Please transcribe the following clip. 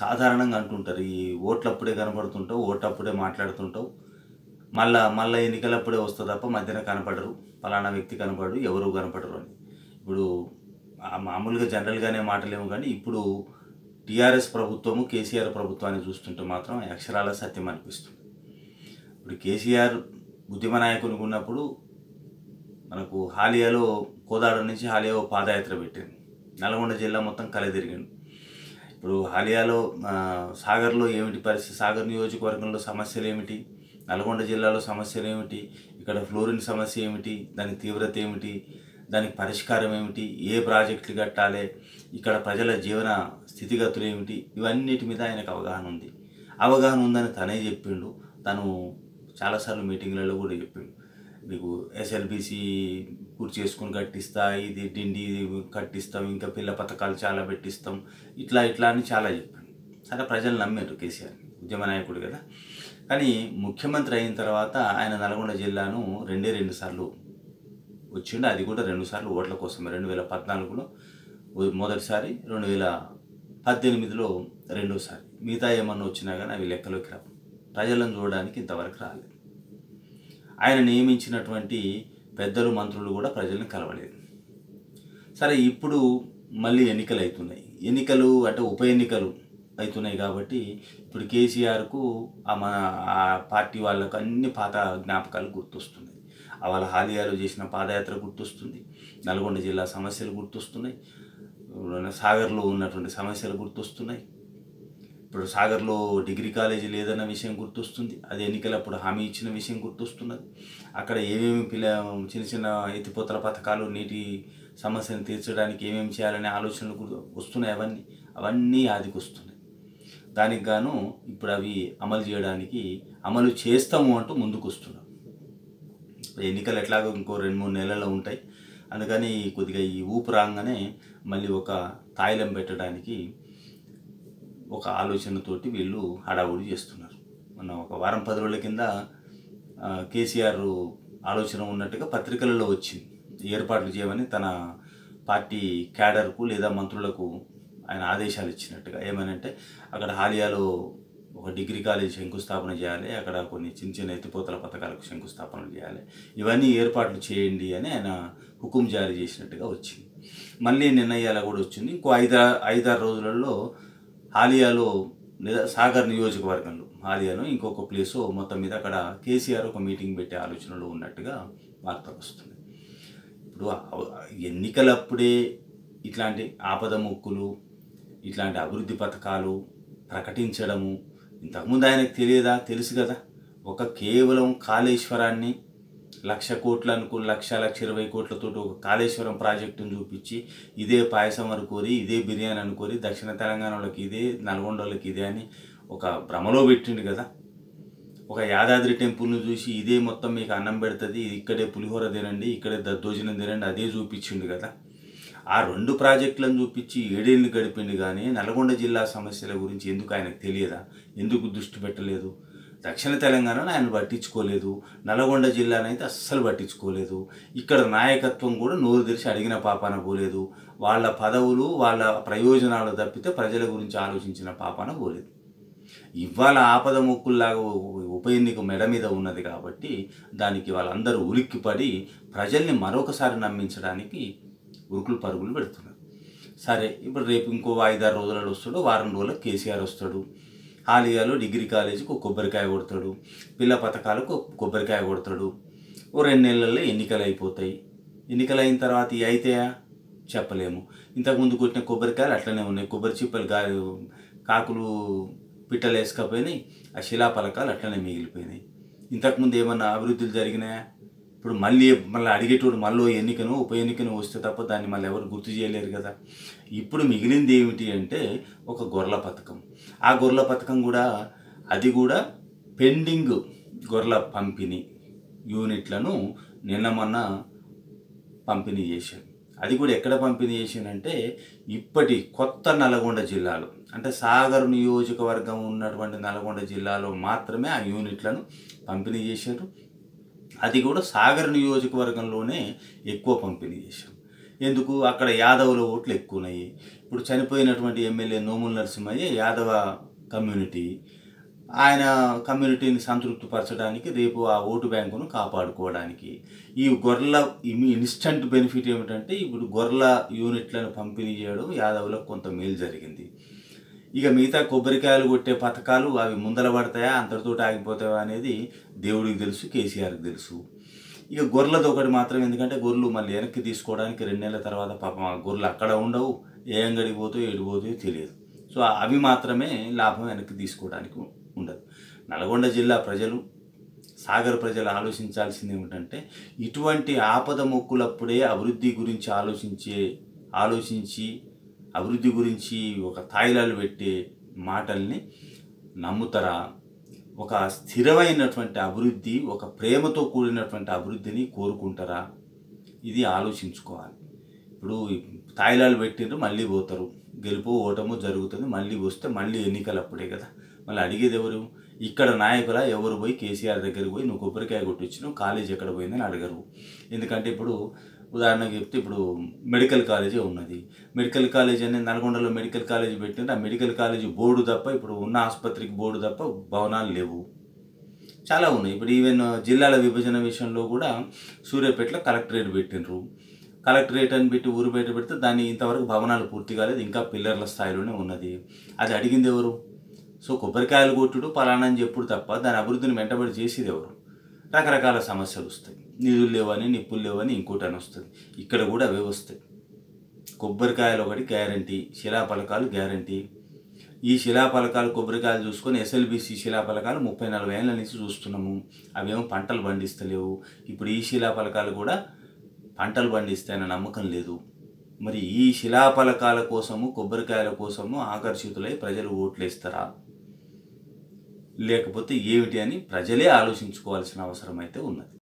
సాధారణంగా అంటుంటారు ఈ ఓట్లప్పుడే కనపడుతుంటావు అప్పుడే మాట్లాడుతుంటావు మళ్ళా మళ్ళీ ఎన్నికలప్పుడే వస్తుంది తప్ప మధ్యన కనపడరు ఫలానా వ్యక్తి కనపడరు ఎవరు కనపడరు అని ఇప్పుడు మామూలుగా జనరల్గానే మాటలేము కానీ ఇప్పుడు టీఆర్ఎస్ ప్రభుత్వము కేసీఆర్ ప్రభుత్వాన్ని చూస్తుంటే మాత్రం అక్షరాల సత్యం అనిపిస్తుంది ఇప్పుడు కేసీఆర్ ఉద్యమ నాయకునికి ఉన్నప్పుడు మనకు హాలియాలో కోదాడ నుంచి హాలియా పాదయాత్ర పెట్టింది నల్గొండ జిల్లా మొత్తం కలదిరిగింది ఇప్పుడు హాలియాలో సాగర్లో ఏమిటి పరిస్థితి సాగర్ నియోజకవర్గంలో సమస్యలు ఏమిటి నల్గొండ జిల్లాలో సమస్యలు ఏమిటి ఇక్కడ ఫ్లోరిన్ సమస్య ఏమిటి దాని తీవ్రత ఏమిటి దానికి పరిష్కారం ఏమిటి ఏ ప్రాజెక్టులు కట్టాలి ఇక్కడ ప్రజల జీవన స్థితిగతులు ఏమిటి ఇవన్నిటి మీద ఆయనకు అవగాహన ఉంది అవగాహన ఉందని తనే చెప్పిండు తను చాలాసార్లు మీటింగ్లలో కూడా చెప్పిండు మీకు ఎస్ఎల్బిసి చేసుకుని కట్టిస్తా ఇది డిండి కట్టిస్తాం ఇంకా పిల్ల పథకాలు చాలా పెట్టిస్తాం ఇట్లా ఇట్లా అని చాలా చెప్పాను సరే ప్రజలు నమ్మారు కేసీఆర్ ఉద్యమ నాయకుడు కదా కానీ ముఖ్యమంత్రి అయిన తర్వాత ఆయన నల్గొండ జిల్లాను రెండే రెండు సార్లు వచ్చిండు అది కూడా రెండు సార్లు ఓట్ల కోసం రెండు వేల పద్నాలుగులో మొదటిసారి రెండు వేల పద్దెనిమిదిలో రెండోసారి మిగతా ఏమన్నా వచ్చినా కానీ అవి లెక్కలోకి రావు ప్రజలను చూడడానికి ఇంతవరకు రాలేదు ఆయన నియమించినటువంటి పెద్దలు మంత్రులు కూడా ప్రజల్ని కలవలేదు సరే ఇప్పుడు మళ్ళీ ఎన్నికలు అవుతున్నాయి ఎన్నికలు అంటే ఉప ఎన్నికలు అవుతున్నాయి కాబట్టి ఇప్పుడు కేసీఆర్కు మన ఆ పార్టీ వాళ్ళకు అన్ని పాత జ్ఞాపకాలు గుర్తొస్తున్నాయి వాళ్ళ హాలియాలో చేసిన పాదయాత్ర గుర్తొస్తుంది నల్గొండ జిల్లా సమస్యలు గుర్తొస్తున్నాయి సాగర్లో ఉన్నటువంటి సమస్యలు గుర్తొస్తున్నాయి ఇప్పుడు సాగర్లో డిగ్రీ కాలేజీ లేదన్న విషయం గుర్తొస్తుంది అది ఎన్నికలప్పుడు హామీ ఇచ్చిన విషయం గుర్తొస్తున్నది అక్కడ ఏమేమి పిల్ల చిన్న చిన్న ఎత్తిపోతల పథకాలు నీటి సమస్యను తీర్చడానికి ఏమేమి చేయాలనే ఆలోచనలు కూడా వస్తున్నాయి అవన్నీ అవన్నీ ఆదికి వస్తున్నాయి దానికి గాను ఇప్పుడు అవి అమలు చేయడానికి అమలు చేస్తాము అంటూ ముందుకు వస్తున్నాం ఎన్నికలు ఎట్లాగో ఇంకో రెండు మూడు నెలల్లో ఉంటాయి అందుకని కొద్దిగా ఈ ఊపు రాగానే మళ్ళీ ఒక తాయిలం పెట్టడానికి ఒక ఆలోచనతోటి వీళ్ళు హడావుడి చేస్తున్నారు మొన్న ఒక వారం పది రోజుల కింద కేసీఆర్ ఆలోచన ఉన్నట్టుగా పత్రికలలో వచ్చింది ఏర్పాట్లు చేయమని తన పార్టీ క్యాడర్కు లేదా మంత్రులకు ఆయన ఆదేశాలు ఇచ్చినట్టుగా ఏమనంటే అక్కడ హాలియాలో ఒక డిగ్రీ కాలేజ్ శంకుస్థాపన చేయాలి అక్కడ కొన్ని చిన్న చిన్న ఎత్తిపోతల పథకాలకు శంకుస్థాపన చేయాలి ఇవన్నీ ఏర్పాట్లు చేయండి అని ఆయన హుకుం జారీ చేసినట్టుగా వచ్చింది మళ్ళీ నిర్ణయాలు కూడా వచ్చింది ఇంకో ఐదు ఐదారు రోజులలో హాలియాలో సాగర్ నియోజకవర్గంలో హాలియాను ఇంకొక ప్లేసు మొత్తం మీద అక్కడ కేసీఆర్ ఒక మీటింగ్ పెట్టే ఆలోచనలో ఉన్నట్టుగా వార్త వస్తుంది ఇప్పుడు ఎన్నికలప్పుడే ఇట్లాంటి ఆపద మొక్కులు ఇట్లాంటి అభివృద్ధి పథకాలు ప్రకటించడము ఇంతకుముందు ఆయనకు తెలియదా తెలుసు కదా ఒక కేవలం కాళేశ్వరాన్ని లక్ష కోట్లు అనుకుని లక్ష లక్ష ఇరవై కోట్లతో ఒక కాళేశ్వరం ప్రాజెక్టును చూపించి ఇదే పాయసం అనుకోరి ఇదే బిర్యానీ అనుకోరి దక్షిణ తెలంగాణ వాళ్ళకి ఇదే నల్గొండ వాళ్ళకి ఇదే అని ఒక భ్రమలో పెట్టిండు కదా ఒక యాదాద్రి టెంపుల్ను చూసి ఇదే మొత్తం మీకు అన్నం పెడుతుంది ఇక్కడే పులిహోర తినండి ఇక్కడే దద్దోజనం తినండి అదే చూపించిండు కదా ఆ రెండు ప్రాజెక్టులను చూపించి ఏడేళ్ళు గడిపిండు కానీ నల్గొండ జిల్లా సమస్యల గురించి ఎందుకు ఆయనకు తెలియదా ఎందుకు దృష్టి పెట్టలేదు దక్షిణ తెలంగాణను ఆయన పట్టించుకోలేదు నల్గొండ జిల్లానైతే అస్సలు పట్టించుకోలేదు ఇక్కడ నాయకత్వం కూడా నోరు తెరిచి అడిగిన పాపాన పోలేదు వాళ్ళ పదవులు వాళ్ళ ప్రయోజనాలు తప్పితే ప్రజల గురించి ఆలోచించిన పాపాన పోలేదు ఇవాళ ఆపద మొక్కుల్లాగా ఉప ఎన్నిక మెడ మీద ఉన్నది కాబట్టి దానికి వాళ్ళందరూ ఉలిక్కిపడి ప్రజల్ని మరొకసారి నమ్మించడానికి ఉరుకులు పరుగులు పెడుతున్నారు సరే ఇప్పుడు రేపు ఇంకో ఐదారు రోజులలో వస్తాడు వారం రోజులకు కేసీఆర్ వస్తాడు హాలియాలో డిగ్రీ కాలేజీకి ఒక కొబ్బరికాయ కొడతాడు పిల్ల పథకాలకు కొబ్బరికాయ కొడతాడు ఓ రెండు నెలల్లో ఎన్నికలు అయిపోతాయి ఎన్నికలు అయిన తర్వాత ఇవి అయితాయా చెప్పలేము ఇంతకుముందు కొట్టిన కొబ్బరికాయలు అట్లనే ఉన్నాయి కొబ్బరి చిప్పలు గా కాకులు పిట్టలు వేసుకపోయినాయి ఆ శిలాఫలకాలు అట్లనే మిగిలిపోయినాయి ఇంతకుముందు ఏమన్నా అభివృద్ధులు జరిగినాయా ఇప్పుడు మళ్ళీ మళ్ళీ అడిగేటోడు మళ్ళీ ఎన్నికను ఉప ఎన్నికను వస్తే తప్ప దాన్ని మళ్ళీ ఎవరు గుర్తు చేయలేరు కదా ఇప్పుడు మిగిలింది ఏమిటి అంటే ఒక గొర్రెల పథకం ఆ గొర్రెల పథకం కూడా అది కూడా పెండింగ్ గొర్రెల పంపిణీ యూనిట్లను నిన్న మొన్న పంపిణీ చేశాను అది కూడా ఎక్కడ పంపిణీ చేశానంటే ఇప్పటి కొత్త నల్గొండ జిల్లాలో అంటే సాగర్ నియోజకవర్గం ఉన్నటువంటి నల్గొండ జిల్లాలో మాత్రమే ఆ యూనిట్లను పంపిణీ చేశారు అది కూడా సాగర్ నియోజకవర్గంలోనే ఎక్కువ పంపిణీ చేశాం ఎందుకు అక్కడ యాదవుల ఓట్లు ఉన్నాయి ఇప్పుడు చనిపోయినటువంటి ఎమ్మెల్యే నోముల నరసింహయ్య యాదవ కమ్యూనిటీ ఆయన కమ్యూనిటీని సంతృప్తిపరచడానికి రేపు ఆ ఓటు బ్యాంకును కాపాడుకోవడానికి ఈ గొర్రెల ఇన్స్టంట్ బెనిఫిట్ ఏమిటంటే ఇప్పుడు గొర్రెల యూనిట్లను పంపిణీ చేయడం యాదవులకు కొంత మేలు జరిగింది ఇక మిగతా కొబ్బరికాయలు కొట్టే పథకాలు అవి ముందల పడతాయా అంతటితో ఆగిపోతాయా అనేది దేవుడికి తెలుసు కేసీఆర్కి తెలుసు ఇక గొర్రెలది ఒకటి మాత్రం ఎందుకంటే గొర్రెలు మళ్ళీ వెనక్కి తీసుకోవడానికి రెండు నెలల తర్వాత పాపం ఆ గొర్రెలు అక్కడ ఉండవు ఏ అంగడికి పోతాయో ఎడిపోతాయో తెలియదు సో అవి మాత్రమే లాభం వెనక్కి తీసుకోవడానికి ఉండదు నల్గొండ జిల్లా ప్రజలు సాగర్ ప్రజలు ఆలోచించాల్సింది ఏమిటంటే ఇటువంటి ఆపద మొక్కులప్పుడే అభివృద్ధి గురించి ఆలోచించే ఆలోచించి అభివృద్ధి గురించి ఒక తాయిలాలు పెట్టే మాటల్ని నమ్ముతారా ఒక స్థిరమైనటువంటి అభివృద్ధి ఒక ప్రేమతో కూడినటువంటి అభివృద్ధిని కోరుకుంటారా ఇది ఆలోచించుకోవాలి ఇప్పుడు తాయిలాలు పెట్టిండ్రు మళ్ళీ పోతారు గెలుపు ఓటము జరుగుతుంది మళ్ళీ వస్తే మళ్ళీ ఎన్నికలు అప్పుడే కదా మళ్ళీ అడిగేది ఎవరు ఇక్కడ నాయకుల ఎవరు పోయి కేసీఆర్ దగ్గరకు పోయి నువ్వు కొబ్బరికాయ కొట్టించినావు కాలేజీ కాలేజ్ ఎక్కడ పోయిందని అడగరు ఎందుకంటే ఇప్పుడు ఉదాహరణకు చెప్తే ఇప్పుడు మెడికల్ కాలేజీ ఉన్నది మెడికల్ కాలేజ్ అనేది నల్గొండలో మెడికల్ కాలేజీ పెట్టినట్టు ఆ మెడికల్ కాలేజీ బోర్డు తప్ప ఇప్పుడు ఉన్న ఆసుపత్రికి బోర్డు తప్ప భవనాలు లేవు చాలా ఉన్నాయి ఇప్పుడు ఈవెన్ జిల్లాల విభజన విషయంలో కూడా సూర్యాపేటలో కలెక్టరేట్ పెట్టినరు కలెక్టరేట్ అని పెట్టి ఊరు బయట పెడితే దాన్ని ఇంతవరకు భవనాలు పూర్తి కాలేదు ఇంకా పిల్లర్ల స్థాయిలోనే ఉన్నది అది అడిగింది ఎవరు సో కొబ్బరికాయలు కొట్టుడు పలానా అని చెప్పుడు తప్ప దాని అభివృద్ధిని వెంటబడి చేసేది ఎవరు రకరకాల సమస్యలు వస్తాయి నిధులు లేవని నిప్పులు లేవని ఇంకోటి అని వస్తుంది ఇక్కడ కూడా అవే వస్తాయి కొబ్బరికాయలు ఒకటి గ్యారంటీ శిలాఫలకాలు గ్యారంటీ ఈ శిలాఫలకాలు కొబ్బరికాయలు చూసుకొని ఎస్ఎల్బిసి శిలాఫలకాలు ముప్పై నలభై ఏళ్ళ నుంచి చూస్తున్నాము అవేమో పంటలు పండిస్తలేవు ఇప్పుడు ఈ శిలాఫలకాలు కూడా పంటలు పండిస్తాయనే నమ్మకం లేదు మరి ఈ శిలాఫలకాల కోసము కొబ్బరికాయల కోసము ఆకర్షితులై ప్రజలు ఓట్లేస్తారా లేకపోతే ఏమిటి అని ప్రజలే ఆలోచించుకోవాల్సిన అవసరం అయితే ఉన్నది